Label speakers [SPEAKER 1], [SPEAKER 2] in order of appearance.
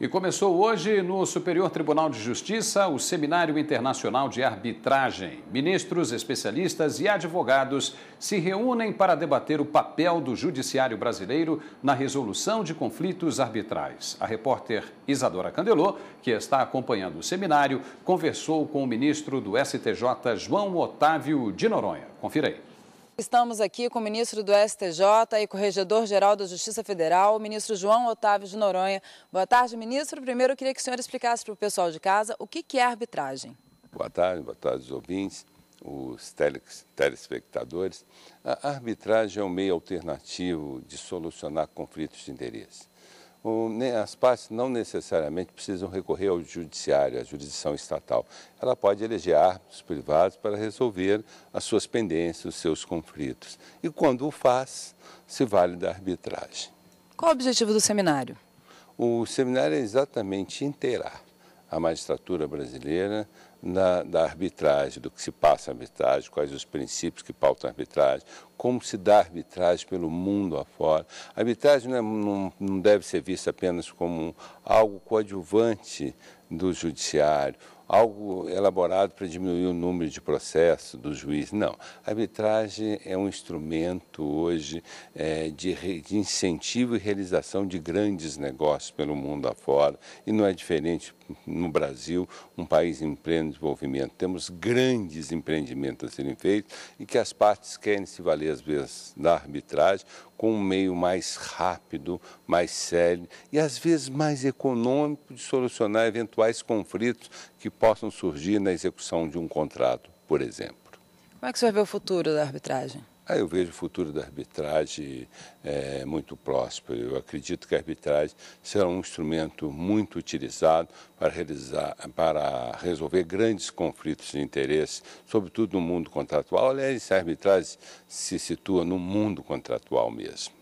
[SPEAKER 1] E começou hoje no Superior Tribunal de Justiça o Seminário Internacional de Arbitragem. Ministros, especialistas e advogados se reúnem para debater o papel do judiciário brasileiro na resolução de conflitos arbitrais. A repórter Isadora Candelô, que está acompanhando o seminário, conversou com o ministro do STJ, João Otávio de Noronha. Confira aí.
[SPEAKER 2] Estamos aqui com o ministro do STJ e corregedor-geral da Justiça Federal, o ministro João Otávio de Noronha. Boa tarde, ministro. Primeiro, eu queria que o senhor explicasse para o pessoal de casa o que é arbitragem.
[SPEAKER 3] Boa tarde, boa tarde aos ouvintes, os telespectadores. A arbitragem é um meio alternativo de solucionar conflitos de interesse as partes não necessariamente precisam recorrer ao judiciário, à jurisdição estatal. Ela pode eleger árbitros privados para resolver as suas pendências, os seus conflitos. E quando o faz, se vale da arbitragem.
[SPEAKER 2] Qual o objetivo do seminário?
[SPEAKER 3] O seminário é exatamente inteirar a magistratura brasileira, na, da arbitragem, do que se passa a arbitragem, quais os princípios que pautam a arbitragem, como se dá arbitragem pelo mundo afora. A arbitragem não, é, não, não deve ser vista apenas como algo coadjuvante do judiciário algo elaborado para diminuir o número de processos do juiz. Não. A arbitragem é um instrumento hoje é, de, re, de incentivo e realização de grandes negócios pelo mundo afora e não é diferente no Brasil, um país em pleno desenvolvimento. Temos grandes empreendimentos a serem feitos e que as partes querem se valer às vezes da arbitragem com um meio mais rápido, mais sério e às vezes mais econômico de solucionar eventuais conflitos que possam surgir na execução de um contrato, por exemplo.
[SPEAKER 2] Como é que o senhor vê o futuro da arbitragem?
[SPEAKER 3] Ah, eu vejo o futuro da arbitragem é, muito próspero. Eu acredito que a arbitragem será um instrumento muito utilizado para, realizar, para resolver grandes conflitos de interesse, sobretudo no mundo contratual. Aliás, a arbitragem se situa no mundo contratual mesmo.